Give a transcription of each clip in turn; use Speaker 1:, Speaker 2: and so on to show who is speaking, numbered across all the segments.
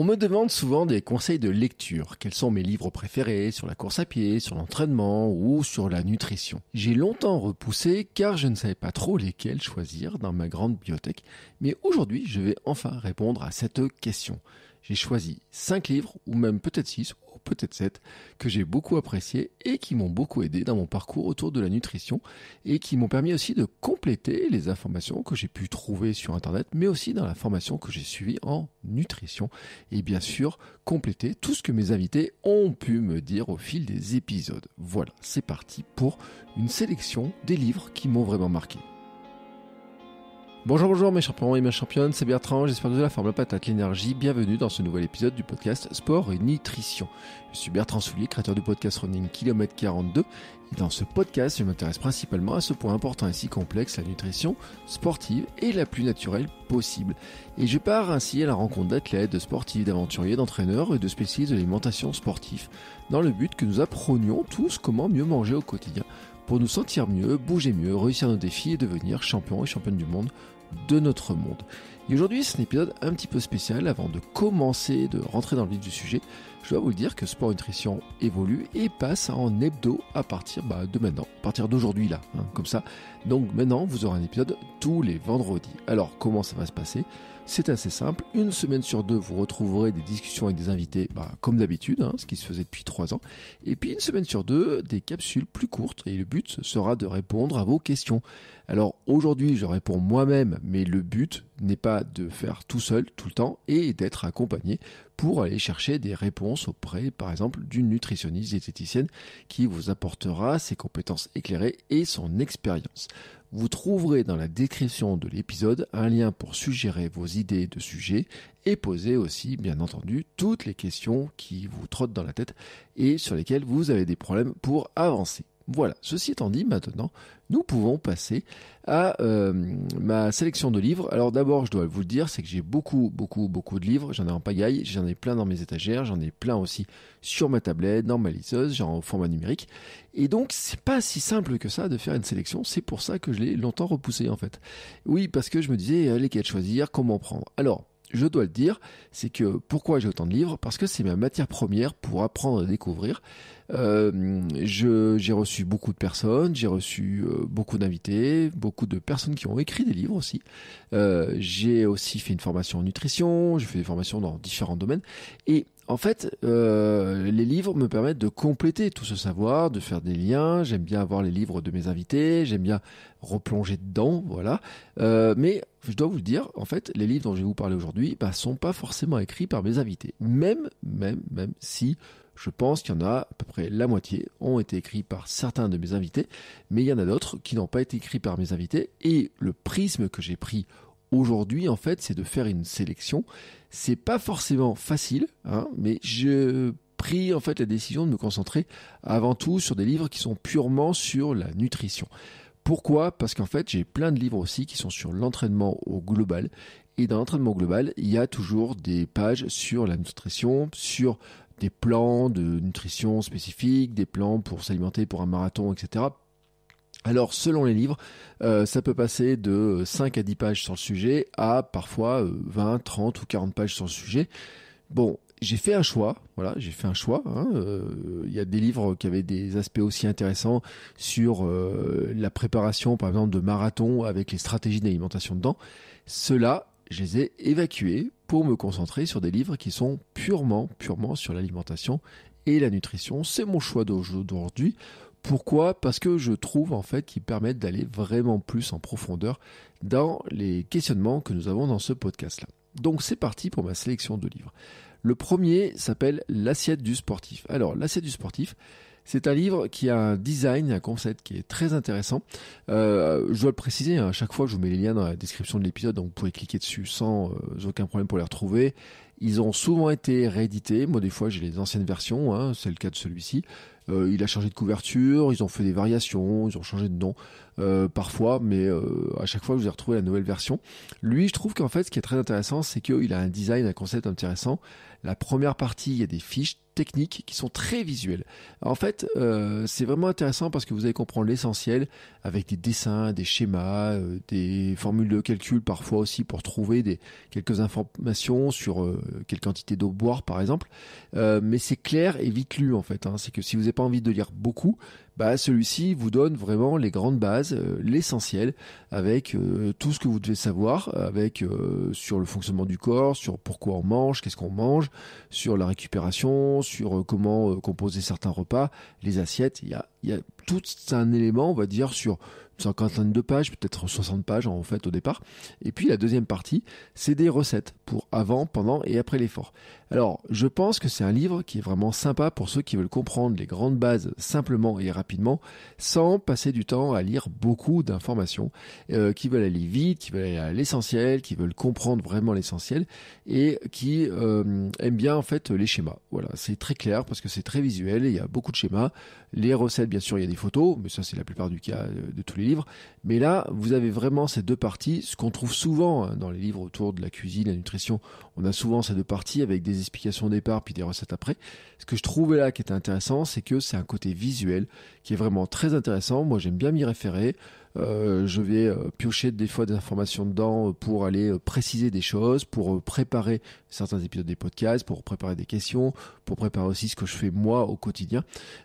Speaker 1: On me demande souvent des conseils de lecture. Quels sont mes livres préférés sur la course à pied, sur l'entraînement ou sur la nutrition J'ai longtemps repoussé car je ne savais pas trop lesquels choisir dans ma grande bibliothèque. Mais aujourd'hui, je vais enfin répondre à cette question. J'ai choisi 5 livres ou même peut-être 6 peut-être 7, que j'ai beaucoup apprécié et qui m'ont beaucoup aidé dans mon parcours autour de la nutrition et qui m'ont permis aussi de compléter les informations que j'ai pu trouver sur Internet, mais aussi dans la formation que j'ai suivie en nutrition et bien sûr compléter tout ce que mes invités ont pu me dire au fil des épisodes. Voilà, c'est parti pour une sélection des livres qui m'ont vraiment marqué. Bonjour, bonjour mes champions et mes championnes, c'est Bertrand, j'espère que vous avez la forme, la patate, l'énergie. Bienvenue dans ce nouvel épisode du podcast Sport et Nutrition. Je suis Bertrand Soulier, créateur du podcast Running Kilomètre 42. Et dans ce podcast, je m'intéresse principalement à ce point important et si complexe, la nutrition sportive et la plus naturelle possible. Et je pars ainsi à la rencontre d'athlètes, de sportifs, d'aventuriers, d'entraîneurs et de spécialistes de l'alimentation sportive, dans le but que nous apprenions tous comment mieux manger au quotidien pour nous sentir mieux, bouger mieux, réussir nos défis et devenir champions et championnes du monde de notre monde. Et aujourd'hui, c'est un épisode un petit peu spécial. Avant de commencer, de rentrer dans le vif du sujet, je dois vous le dire que Sport Nutrition évolue et passe en hebdo à partir bah, de maintenant, à partir d'aujourd'hui là, hein, comme ça. Donc maintenant, vous aurez un épisode tous les vendredis. Alors, comment ça va se passer c'est assez simple. Une semaine sur deux, vous retrouverez des discussions avec des invités, bah, comme d'habitude, hein, ce qui se faisait depuis trois ans. Et puis une semaine sur deux, des capsules plus courtes. Et le but sera de répondre à vos questions. Alors aujourd'hui, je réponds moi-même, mais le but n'est pas de faire tout seul tout le temps et d'être accompagné pour aller chercher des réponses auprès, par exemple, d'une nutritionniste diététicienne qui vous apportera ses compétences éclairées et son expérience. Vous trouverez dans la description de l'épisode un lien pour suggérer vos idées de sujets et poser aussi, bien entendu, toutes les questions qui vous trottent dans la tête et sur lesquelles vous avez des problèmes pour avancer. Voilà, ceci étant dit, maintenant, nous pouvons passer à euh, ma sélection de livres. Alors d'abord, je dois vous le dire, c'est que j'ai beaucoup, beaucoup, beaucoup de livres. J'en ai en pagaille, j'en ai plein dans mes étagères, j'en ai plein aussi sur ma tablette, dans ma liseuse, genre en format numérique. Et donc, c'est pas si simple que ça de faire une sélection. C'est pour ça que je l'ai longtemps repoussé en fait. Oui, parce que je me disais, euh, lesquels choisir, comment prendre. Alors, je dois le dire, c'est que pourquoi j'ai autant de livres Parce que c'est ma matière première pour apprendre à découvrir. Euh, j'ai reçu beaucoup de personnes, j'ai reçu euh, beaucoup d'invités, beaucoup de personnes qui ont écrit des livres aussi. Euh, j'ai aussi fait une formation en nutrition, j'ai fait des formations dans différents domaines. Et en fait, euh, les livres me permettent de compléter tout ce savoir, de faire des liens. J'aime bien avoir les livres de mes invités, j'aime bien replonger dedans, voilà. Euh, mais je dois vous dire, en fait, les livres dont je vais vous parler aujourd'hui ne bah, sont pas forcément écrits par mes invités. Même, même, même si je pense qu'il y en a à peu près la moitié ont été écrits par certains de mes invités, mais il y en a d'autres qui n'ont pas été écrits par mes invités. Et le prisme que j'ai pris aujourd'hui, en fait, c'est de faire une sélection. C'est pas forcément facile, hein, mais je pris en fait la décision de me concentrer avant tout sur des livres qui sont purement sur la nutrition. Pourquoi Parce qu'en fait, j'ai plein de livres aussi qui sont sur l'entraînement au global. Et dans l'entraînement global, il y a toujours des pages sur la nutrition, sur des plans de nutrition spécifiques, des plans pour s'alimenter pour un marathon, etc. Alors, selon les livres, euh, ça peut passer de 5 à 10 pages sur le sujet à parfois 20, euh, 30 ou 40 pages sur le sujet. Bon, j'ai fait un choix. Voilà, j'ai fait un choix. Hein, euh, il y a des livres qui avaient des aspects aussi intéressants sur euh, la préparation, par exemple, de marathons avec les stratégies d'alimentation dedans. Cela, je les ai évacués pour me concentrer sur des livres qui sont purement, purement sur l'alimentation et la nutrition. C'est mon choix d'aujourd'hui. Pourquoi Parce que je trouve en fait qu'ils permettent d'aller vraiment plus en profondeur dans les questionnements que nous avons dans ce podcast-là. Donc c'est parti pour ma sélection de livres. Le premier s'appelle L'assiette du sportif. Alors, L'assiette du sportif, c'est un livre qui a un design, un concept qui est très intéressant. Euh, je dois le préciser, à hein, chaque fois je vous mets les liens dans la description de l'épisode, donc vous pouvez cliquer dessus sans euh, aucun problème pour les retrouver. Ils ont souvent été réédités, moi des fois j'ai les anciennes versions, hein, c'est le cas de celui-ci. Euh, il a changé de couverture, ils ont fait des variations, ils ont changé de nom. Euh, parfois, mais euh, à chaque fois vous ai retrouvé la nouvelle version. Lui, je trouve qu'en fait, ce qui est très intéressant, c'est qu'il a un design, un concept intéressant. La première partie, il y a des fiches techniques qui sont très visuelles. En fait, euh, c'est vraiment intéressant parce que vous allez comprendre l'essentiel avec des dessins, des schémas, des formules de calcul parfois aussi pour trouver des quelques informations sur quelle quantité d'eau boire par exemple. mais c'est clair et vite lu en fait. Hein. C'est que si vous n'avez pas envie de lire beaucoup, bah, celui-ci vous donne vraiment les grandes bases, euh, l'essentiel, avec euh, tout ce que vous devez savoir, euh, avec sur le fonctionnement du corps, sur pourquoi on mange, qu'est-ce qu'on mange, sur la récupération, sur comment composer certains repas, les assiettes. Il y a tout un élément, on va dire, sur une cinquantaine de pages, peut-être 60 pages en fait au départ. Et puis la deuxième partie, c'est des recettes pour avant, pendant et après l'effort. Alors, je pense que c'est un livre qui est vraiment sympa pour ceux qui veulent comprendre les grandes bases simplement et rapidement, sans passer du temps à lire beaucoup d'informations, euh, qui veulent aller vite, qui veulent aller à l'essentiel, qui veulent comprendre vraiment l'essentiel et qui euh, aiment bien en fait les schémas. Voilà, c'est très clair parce que c'est très visuel, il y a beaucoup de schémas. Les recettes, bien sûr, il y a des photos, mais ça c'est la plupart du cas euh, de tous les livres. Mais là, vous avez vraiment ces deux parties, ce qu'on trouve souvent hein, dans les livres autour de la cuisine, la nutrition, on a souvent ces deux parties avec des explications au départ puis des recettes après. Ce que je trouvais là qui était intéressant, c'est que c'est un côté visuel qui est vraiment très intéressant. Moi j'aime bien m'y référer. Euh, je vais euh, piocher des fois des informations dedans euh, pour aller préciser des choses, pour préparer certains épisodes des podcasts, pour préparer des questions, pour préparer aussi ce que je fais moi au quotidien.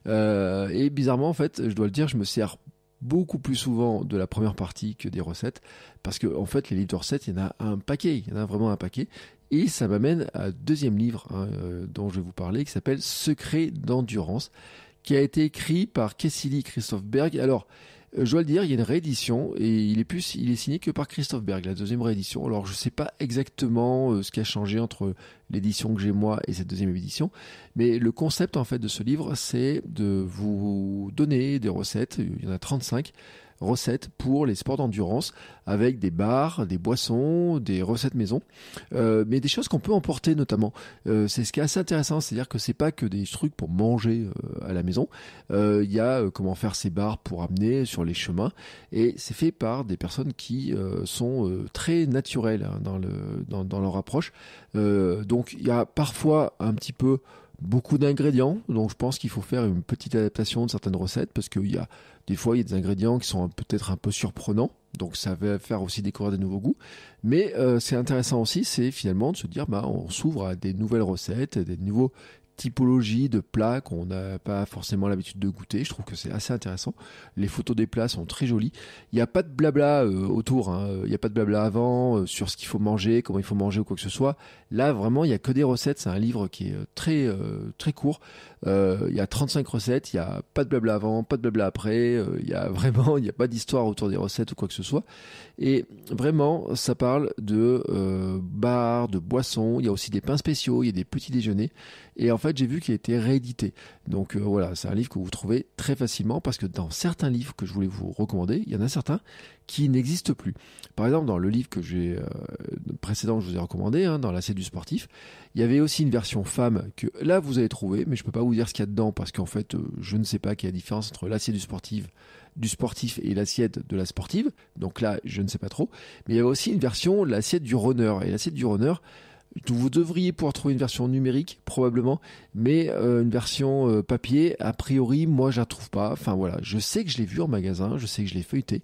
Speaker 1: et bizarrement, en fait, je dois le dire, je me sers beaucoup plus souvent de la première partie que des recettes parce qu'en fait les livres de recettes il y en a un paquet il y en a vraiment un paquet et ça m'amène à deuxième livre hein, dont je vais vous parler qui s'appelle Secret d'endurance qui a été écrit par Cassidy Christophe Berg alors euh, je dois le dire, il y a une réédition et il est plus, il est signé que par Christophe Berg, la deuxième réédition. Alors je ne sais pas exactement euh, ce qui a changé entre l'édition que j'ai moi et cette deuxième édition, mais le concept en fait de ce livre, c'est de vous donner des recettes, il y en a 35, recettes pour les sports d'endurance avec des bars, des boissons, des recettes maison, euh, mais des choses qu'on peut emporter notamment. Euh, c'est ce qui est assez intéressant, c'est-à-dire que c'est pas que des trucs pour manger euh, à la maison. Il y a comment faire ces bars pour amener sur les chemins et c'est fait par des personnes qui sont très naturelles hein, dans, dans, leur approche. donc il y a parfois un petit peu beaucoup d'ingrédients, donc je pense qu'il faut faire une petite adaptation de certaines recettes parce qu'il y a des fois, il y a des ingrédients qui sont peut-être un peu surprenants. Donc ça va faire aussi découvrir des nouveaux goûts. Mais euh, c'est intéressant aussi, c'est finalement de se dire, bah, on s'ouvre à des nouvelles recettes, des nouveaux typologies de plats qu'on n'a pas forcément l'habitude de goûter. Je trouve que c'est assez intéressant. Les photos des plats sont très jolies. Il n'y a pas de blabla euh, autour. Hein. Il n'y a pas de blabla avant euh, sur ce qu'il faut manger, comment il faut manger ou quoi que ce soit. Là, vraiment, il n'y a que des recettes. C'est un livre qui est très, très court. il y a 35 recettes. Il n'y a pas de blabla avant, pas de blabla après. il y a vraiment, a pas d'histoire autour des recettes ou quoi que ce soit soit. Et vraiment, ça parle de euh, bars, de boissons. Il y a aussi des pains spéciaux, il y a des petits déjeuners. Et en fait, j'ai vu qu'il a été réédité. Donc euh, voilà, c'est un livre que vous trouvez très facilement parce que dans certains livres que je voulais vous recommander, il y en a certains qui n'existent plus. Par exemple, dans le livre que j'ai euh, précédent je vous ai recommandé, hein, dans l'assiette du sportif, il y avait aussi une version femme que là vous avez trouvé, mais je peux pas vous dire ce qu'il y a dedans parce qu'en fait, je ne sais pas quelle est la différence entre l'assiette du sportif du sportif et l'assiette de la sportive. Donc là, je ne sais pas trop. Mais il y avait aussi une version, l'assiette du runner. Et l'assiette du runner, vous devriez pouvoir trouver une version numérique, probablement, mais euh, une version euh, papier, a priori, moi, je la trouve pas. Enfin voilà, je sais que je l'ai vu en magasin, je sais que je l'ai feuilleté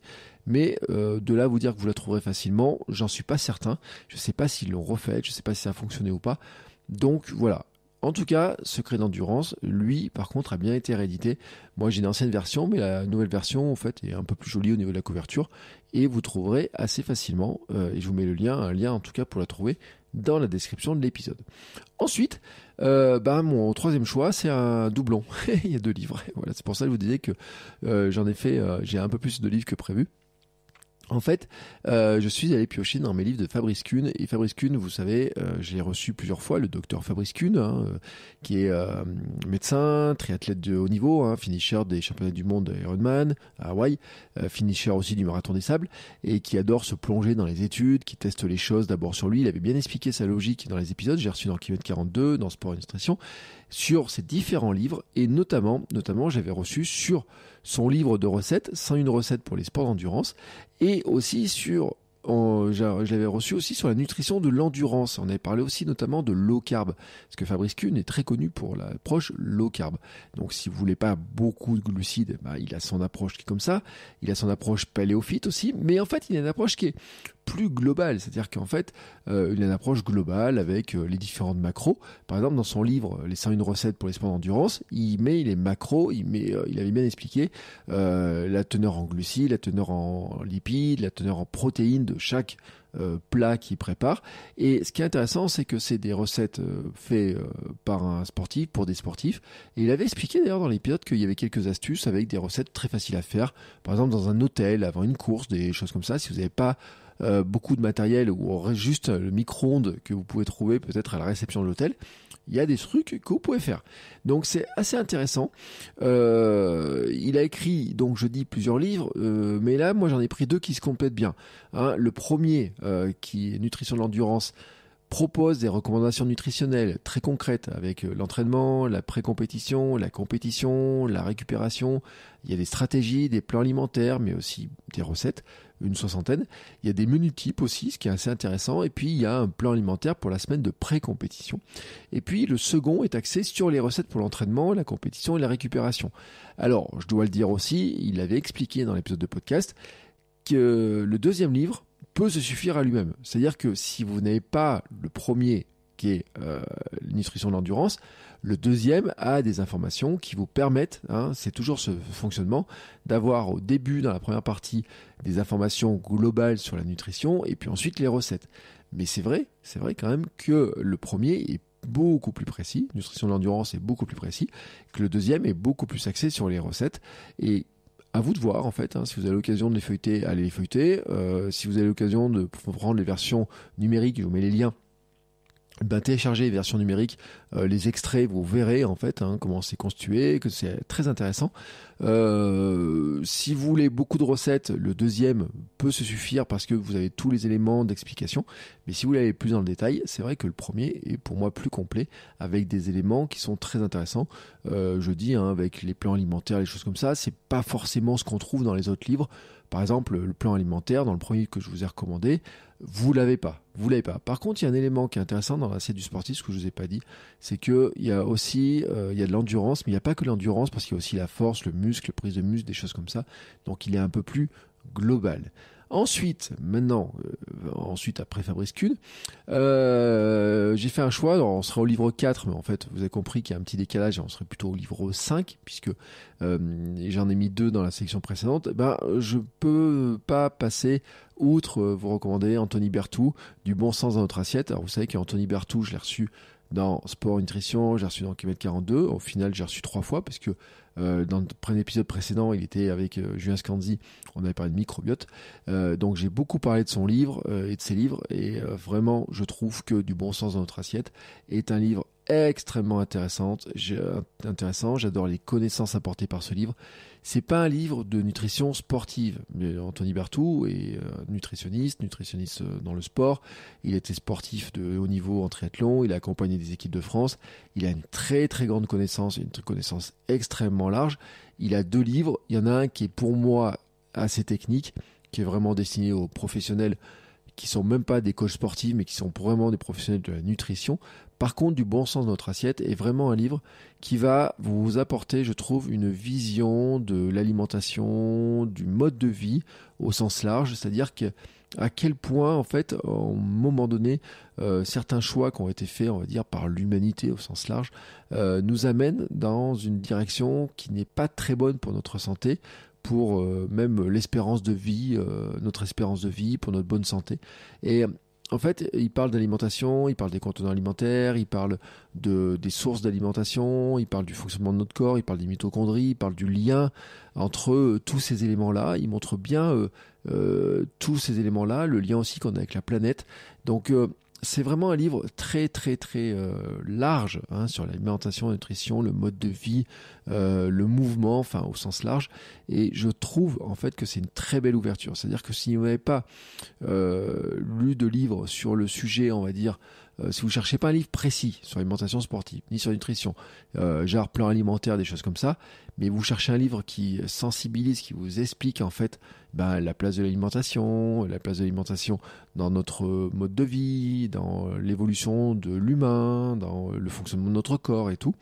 Speaker 1: mais euh, de là vous dire que vous la trouverez facilement, j'en suis pas certain. Je sais pas s'ils l'ont refaite, je sais pas si ça a fonctionné ou pas. Donc voilà, en tout cas, Secret d'Endurance, lui, par contre, a bien été réédité. Moi, j'ai une ancienne version, mais la nouvelle version, en fait, est un peu plus jolie au niveau de la couverture. Et vous trouverez assez facilement, euh, et je vous mets le lien, un lien en tout cas pour la trouver dans la description de l'épisode. Ensuite, euh, bah, mon troisième choix, c'est un doublon. Il y a deux livres. Voilà, c'est pour ça que je vous disais que euh, j'en ai fait, j'ai un peu plus de livres que prévu. En fait, euh, je suis allé piocher dans mes livres de Fabrice Kuhn. Et Fabrice Kuhn, vous savez, euh, j'ai reçu plusieurs fois le docteur Fabrice Kuhn, hein, euh, qui est médecin, triathlète de haut niveau, hein, finisher des championnats du monde Ironman à Hawaï, finisher aussi du marathon des sables, et qui adore se plonger dans les études, qui teste les choses d'abord sur lui. Il avait bien expliqué sa logique dans les épisodes. J'ai reçu dans Kilomètre 42, dans Sport et sur ses différents livres et notamment, notamment j'avais reçu sur son livre de recettes, sans une recette pour les sports d'endurance et aussi sur reçu aussi sur la nutrition de l'endurance. On avait parlé aussi notamment de low carb, parce que Fabrice Kuhn est très connu pour l'approche low carb. Donc si vous voulez pas beaucoup de glucides, bah, il a son approche qui est comme ça. Il a son approche paléophyte aussi, mais en fait il a une approche qui est plus globale. C'est-à-dire qu'en fait, euh, il a une approche globale avec euh, les différentes macros. Par exemple, dans son livre Les 101 recettes pour les sports d'endurance, il met les macros, il, met, euh, il avait bien expliqué la teneur en glucides, la teneur en lipides, la teneur en protéines de chaque plat qu'il prépare. Et ce qui est intéressant, c'est que c'est des recettes faites par un sportif pour des sportifs. Et il avait expliqué d'ailleurs dans l'épisode qu'il y avait quelques astuces avec des recettes très faciles à faire. Par exemple, dans un hôtel, avant une course, des choses comme ça, si vous n'avez pas euh, beaucoup de matériel ou juste euh, le micro-ondes que vous pouvez trouver peut-être à la réception de l'hôtel. Il y a des trucs que vous pouvez faire. Donc c'est assez intéressant. Euh, il a écrit, donc je dis plusieurs livres, mais là moi j'en ai pris deux qui se complètent bien. Hein. le premier qui est Nutrition de l'endurance propose des recommandations nutritionnelles très concrètes avec l'entraînement, la pré-compétition, la compétition, la récupération. Il y a des stratégies, des plans alimentaires, mais aussi des recettes une soixantaine. Il y a des menus types aussi, ce qui est assez intéressant. Et puis il y a un plan alimentaire pour la semaine de pré-compétition. Et puis le second est axé sur les recettes pour l'entraînement, la compétition et la récupération. Alors, je dois le dire aussi, il avait expliqué dans l'épisode de podcast que le deuxième livre peut se suffire à lui-même. C'est-à-dire que si vous n'avez pas le premier qui est euh, nutrition de l'endurance. Le deuxième a des informations qui vous permettent, hein, c'est toujours ce fonctionnement, d'avoir au début, dans la première partie, des informations globales sur la nutrition et puis ensuite les recettes. Mais c'est vrai, c'est vrai quand même que le premier est beaucoup plus précis, nutrition de l'endurance est beaucoup plus précis, que le deuxième est beaucoup plus axé sur les recettes et à vous de voir en fait. Hein, si vous avez l'occasion de les feuilleter, allez les feuilleter. Euh, si vous avez l'occasion de prendre les versions numériques, je vous mets les liens ben, télécharger les versions numériques, euh, les extraits, vous verrez en fait hein, comment c'est constitué, que c'est très intéressant. Euh, si vous voulez beaucoup de recettes, le deuxième peut se suffire parce que vous avez tous les éléments d'explication. Mais si vous voulez aller plus dans le détail, c'est vrai que le premier est pour moi plus complet avec des éléments qui sont très intéressants. Euh, je dis hein, avec les plans alimentaires, les choses comme ça, c'est pas forcément ce qu'on trouve dans les autres livres. Par exemple, le plan alimentaire, dans le premier que je vous ai recommandé, vous l'avez pas. Vous l'avez pas. Par contre, il y a un élément qui est intéressant dans l'assiette du sportif, ce que je vous ai pas dit, c'est que il y a aussi, euh, il y a de l'endurance, mais il n'y a pas que l'endurance parce qu'il y a aussi la force, le muscle, prise de muse des choses comme ça. Donc il est un peu plus global. Ensuite, maintenant, euh, ensuite après Fabrice Kuhn, euh, j'ai fait un choix. on sera au livre 4, mais en fait, vous avez compris qu'il y a un petit décalage. On serait plutôt au livre 5, puisque euh, j'en ai mis deux dans la section précédente. Eh ben, je peux pas passer outre vous recommander Anthony Bertou, du bon sens dans notre assiette. Alors, vous savez qu'Anthony Bertou, je l'ai reçu dans Sport Nutrition, j'ai reçu dans Kémet 42. Au final, j'ai reçu trois fois parce que euh, dans le épisode précédent, il était avec euh, Julien Scandi, on avait parlé de microbiote. Euh, donc j'ai beaucoup parlé de son livre et de ses livres. Et vraiment, je trouve que Du bon sens dans notre assiette est un livre extrêmement intéressante. Euh, intéressant. J'adore les connaissances apportées par ce livre. C'est pas un livre de nutrition sportive. Mais Anthony Bertou est euh, nutritionniste, nutritionniste euh, dans le sport. Il était sportif de haut niveau en triathlon. Il a accompagné des équipes de France. Il a une très très grande connaissance, une connaissance extrêmement large. Il a deux livres. Il y en a un qui est pour moi assez technique, qui est vraiment destiné aux professionnels qui sont même pas des coachs sportifs, mais qui sont vraiment des professionnels de la nutrition, par contre, Du bon sens de notre assiette est vraiment un livre qui va vous apporter, je trouve, une vision de l'alimentation, du mode de vie au sens large, c'est-à-dire que à quel point, en fait, au moment donné, euh, certains choix qui ont été faits, on va dire, par l'humanité au sens large, euh, nous amènent dans une direction qui n'est pas très bonne pour notre santé, pour euh, même l'espérance de vie, notre espérance de vie, pour notre bonne santé. Et en fait, il parle d'alimentation, il parle des contenants alimentaires, il parle de, des sources d'alimentation, il parle du fonctionnement de notre corps, il parle des mitochondries, il parle du lien entre euh, tous ces éléments-là. Il montre bien euh, euh, tous ces éléments-là, le lien aussi qu'on a avec la planète. Donc, c'est vraiment un livre très très très euh, large hein, sur l'alimentation, la nutrition, le mode de vie, euh, le mouvement, enfin au sens large. Et je trouve en fait que c'est une très belle ouverture. C'est-à-dire que si vous n'avez pas euh, lu de livres sur le sujet, on va dire euh, si vous cherchez pas un livre précis sur l'alimentation sportive, ni sur nutrition, euh, genre plan alimentaire, des choses comme ça, mais vous cherchez un livre qui sensibilise, qui vous explique en fait ben, la place de l'alimentation, la place de l'alimentation dans notre mode de vie, dans l'évolution de l'humain, dans le fonctionnement de notre corps et tout,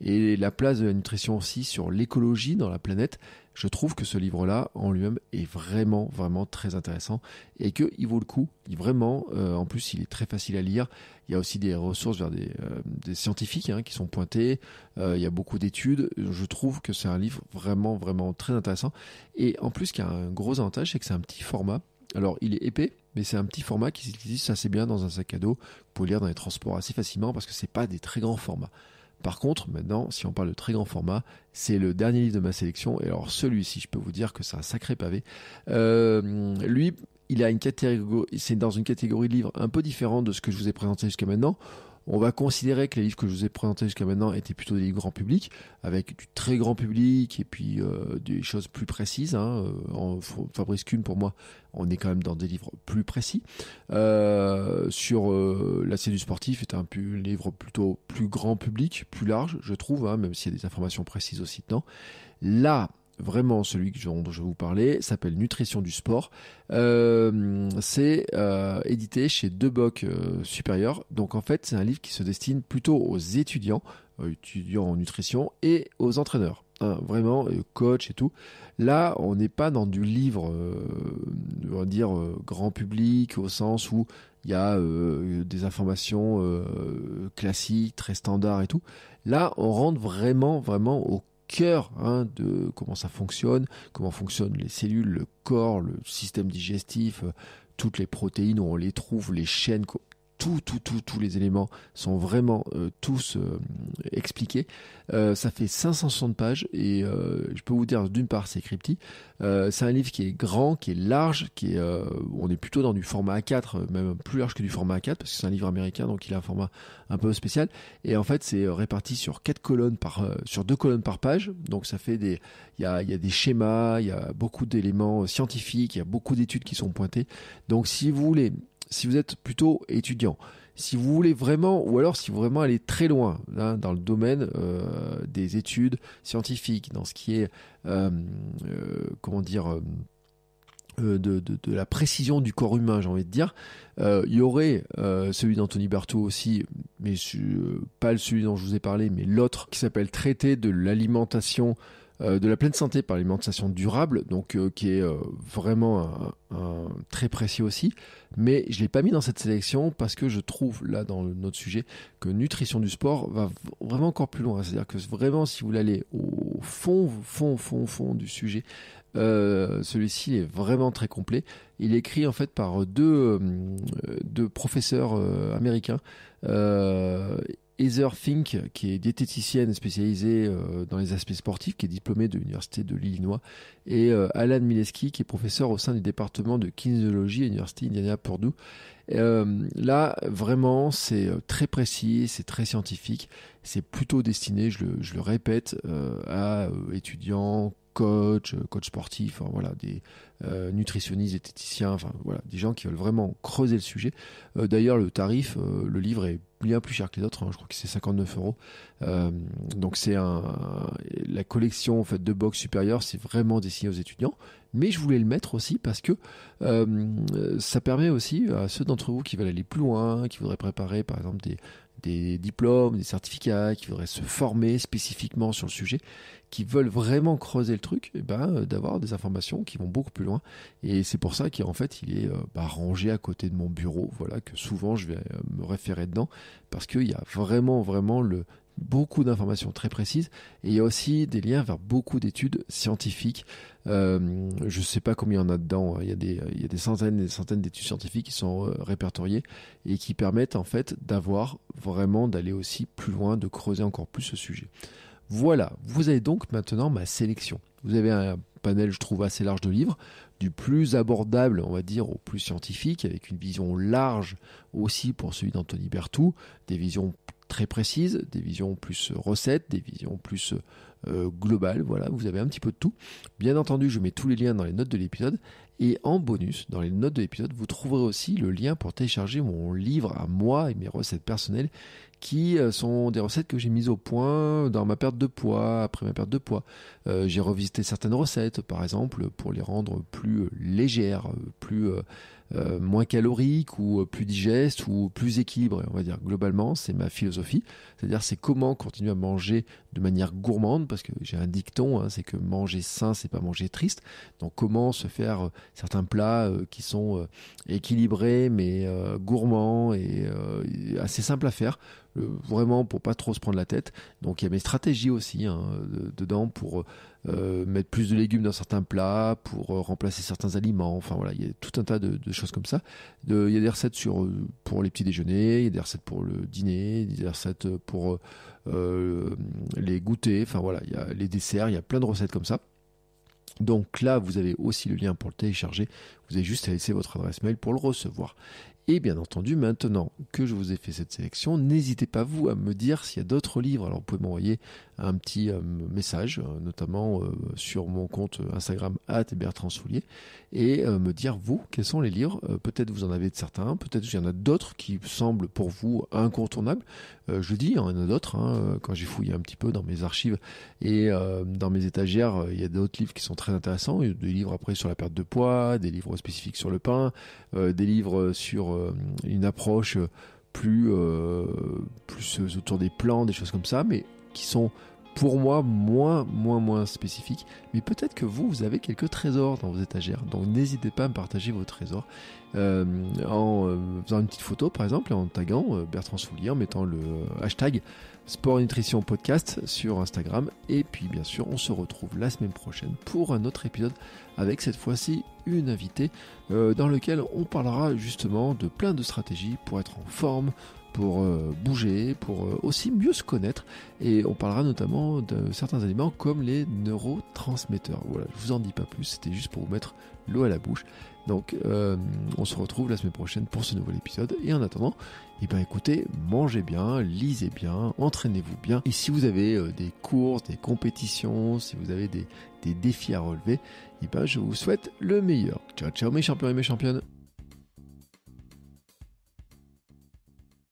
Speaker 1: et la place de la nutrition aussi sur l'écologie dans la planète, je trouve que ce livre-là, en lui-même, est vraiment, vraiment très intéressant et qu'il vaut le coup. vraiment, euh, en plus, il est très facile à lire. Il y a aussi des ressources vers des, euh, scientifiques hein, qui sont pointées. Euh, il y a beaucoup d'études. Je trouve que c'est un livre vraiment, vraiment très intéressant. Et en plus, y a un gros avantage, c'est que c'est un petit format. Alors, il est épais, mais c'est un petit format qui s'utilise assez bien dans un sac à dos. pour lire dans les transports assez facilement parce que ce c'est pas des très grands formats. Par contre, maintenant, si on parle de très grand format, c'est le dernier livre de ma sélection. Et alors celui-ci, je peux vous dire que c'est un sacré pavé. Euh, lui, il a une catégorie, c'est dans une catégorie de livres un peu différente de ce que je vous ai présenté jusqu'à maintenant. On va considérer que les livres que je vous ai présentés jusqu'à maintenant étaient plutôt des livres grand public, avec du très grand public et puis euh, des choses plus précises. Hein. Euh, en Fabrice Kuhn, pour moi, on est quand même dans des livres plus précis. Euh, sur la l'acier du sportif c'est un un livre plutôt plus grand public, plus large, je trouve, hein, même s'il y a des informations précises aussi dedans. Là, vraiment celui dont je vais vous parler, s'appelle Nutrition du sport. Euh, c'est euh, édité chez Deboc euh, Supérieur. Donc en fait, c'est un livre qui se destine plutôt aux étudiants, étudiants en nutrition et aux entraîneurs. Hein, vraiment, coach et tout. Là, on n'est pas dans du livre, on va dire, grand public, au sens où il y a des informations classiques, très standards et tout. Là, on rentre vraiment, vraiment au cœur hein, de comment ça fonctionne, comment fonctionnent les cellules, le corps, le système digestif, euh, toutes les protéines, on les trouve, les chaînes tout, tout, tous les éléments sont vraiment euh, tous euh, expliqués. Euh, ça fait 560 pages et je peux vous dire d'une part c'est cryptique. c'est un livre qui est grand, qui est large, qui est, on est plutôt dans du format A4, même plus large que du format A4 parce que c'est un livre américain donc il a un format un peu spécial. Et en fait c'est réparti sur quatre colonnes par, sur deux colonnes par page. Donc ça fait des, il y y a, des schémas, il y a beaucoup d'éléments scientifiques, il y a beaucoup d'études qui sont pointées. Donc si vous voulez si vous êtes plutôt étudiant. Si vous voulez vraiment, ou alors si vous voulez vraiment aller très loin hein, dans le domaine euh, des études scientifiques, dans ce qui est, euh, euh, comment dire, de, la précision du corps humain, j'ai envie de dire. il y aurait celui d'Anthony Berthaud aussi, mais pas celui dont je vous ai parlé, mais l'autre qui s'appelle Traité de l'alimentation euh, de la pleine santé par l'alimentation durable, donc euh, qui est euh, vraiment très précieux aussi. Mais je ne l'ai pas mis dans cette sélection parce que je trouve, là dans notre sujet, que nutrition du sport va vraiment encore plus loin. C'est-à-dire que vraiment, si vous l'allez au fond, fond, fond, fond du sujet, celui-ci est vraiment très complet. Il est écrit en fait par deux, professeurs américains Heather Fink, qui est diététicienne spécialisée euh, dans les aspects sportifs, qui est diplômée de l'Université de l'Illinois, et euh, Alan Mileski, qui est professeur au sein du département de kinésiologie à l'Université Indiana Purdue. Euh, là, vraiment, c'est très précis, c'est très scientifique, c'est plutôt destiné, je le, je le répète, à étudiants, coach, euh, coach sportif, voilà, des euh, nutritionnistes, esthéticiens, enfin voilà, des gens qui veulent vraiment creuser le sujet. Euh, d'ailleurs, le tarif, le livre est bien plus cher que les autres. Hein. je crois que c'est 59 euros. Donc c'est un, la collection en fait de box supérieure, c'est vraiment destiné aux étudiants. Mais je voulais le mettre aussi parce que ça permet aussi à ceux d'entre vous qui veulent aller plus loin, qui voudraient préparer par exemple des des diplômes, des certificats, qui voudraient se former spécifiquement sur le sujet, qui veulent vraiment creuser le truc, et eh ben, euh, d'avoir des informations qui vont beaucoup plus loin. Et c'est pour ça qu'en fait, il est euh, bah, rangé à côté de mon bureau, voilà, que souvent je vais euh, me référer dedans, parce qu'il y a vraiment, vraiment le, beaucoup d'informations très précises et il y a aussi des liens vers beaucoup d'études scientifiques. Euh, je ne sais pas combien il y en a dedans, hein. il y a des, centaines et des centaines d'études scientifiques qui sont euh, répertoriées et qui permettent en fait d'avoir vraiment d'aller aussi plus loin, de creuser encore plus ce sujet. Voilà, vous avez donc maintenant ma sélection. Vous avez un panel, je trouve, assez large de livres, du plus abordable, on va dire, au plus scientifique, avec une vision large aussi pour celui d'Anthony Berthoud, des visions très précises, des visions plus euh, recettes, des visions plus euh, globales. Voilà, vous avez un petit peu de tout. Bien entendu, je mets tous les liens dans les notes de l'épisode. Et en bonus, dans les notes de l'épisode, vous trouverez aussi le lien pour télécharger mon livre à moi et mes recettes personnelles, qui euh, sont des recettes que j'ai mises au point dans ma perte de poids, après ma perte de poids. j'ai revisité certaines recettes, par exemple, pour les rendre plus légères, plus... Euh, moins calorique ou euh, plus digeste ou plus équilibré, on va dire. Globalement, c'est ma philosophie. C'est-à-dire, c'est comment continuer à manger de manière gourmande, parce que j'ai un dicton, hein, c'est que manger sain, c'est pas manger triste. Donc comment se faire euh, certains plats euh, qui sont euh, équilibrés, mais gourmands et assez simples à faire, vraiment pour pas trop se prendre la tête. Donc il y a mes stratégies aussi hein, dedans pour mettre plus de légumes dans certains plats, pour remplacer certains aliments. Enfin voilà, il y a tout un tas de, choses comme ça. il y a des recettes sur, pour les petits déjeuners, il y a des recettes pour le dîner, des recettes pour euh, les goûters, enfin voilà, il y a les desserts, il y a plein de recettes comme ça. Donc là, vous avez aussi le lien pour le télécharger. Vous avez juste à laisser votre adresse mail pour le recevoir. Et bien entendu, maintenant que je vous ai fait cette sélection, n'hésitez pas vous à me dire s'il y a d'autres livres. Alors vous pouvez m'envoyer un petit euh, message, euh, notamment euh, sur mon compte Instagram at Bertrand Soulier, et me dire vous quels sont les livres. peut-être vous en avez certains, peut-être il y en a d'autres qui semblent pour vous incontournables. je dis, il y en a d'autres. Hein. quand j'ai fouillé un petit peu dans mes archives et dans mes étagères, il y a d'autres livres qui sont très intéressants. Des livres après sur la perte de poids, des livres spécifiques sur le pain, des livres sur euh, une approche euh, plus, euh, plus autour des plans, des choses comme ça, mais qui sont pour moi moins moins moins spécifiques mais peut-être que vous vous avez quelques trésors dans vos étagères donc n'hésitez pas à me partager vos trésors en faisant une petite photo par exemple et en taguant Bertrand Soulier en mettant le hashtag Sport Nutrition Podcast sur Instagram. Et puis bien sûr, on se retrouve la semaine prochaine pour un autre épisode avec cette fois-ci une invitée euh, dans lequel on parlera justement de plein de stratégies pour être en forme, pour euh, bouger, pour euh, aussi mieux se connaître. Et on parlera notamment de certains aliments comme les neurotransmetteurs. Voilà, je vous en dis pas plus, c'était juste pour vous mettre l'eau à la bouche. Donc on se retrouve la semaine prochaine pour ce nouvel épisode. Et en attendant, et eh bien écoutez, mangez bien, lisez bien, entraînez-vous bien. Et si vous avez euh, des courses, des compétitions, si vous avez des, des défis à relever, et eh ben, je vous souhaite le meilleur. Ciao ciao mes champions et mes championnes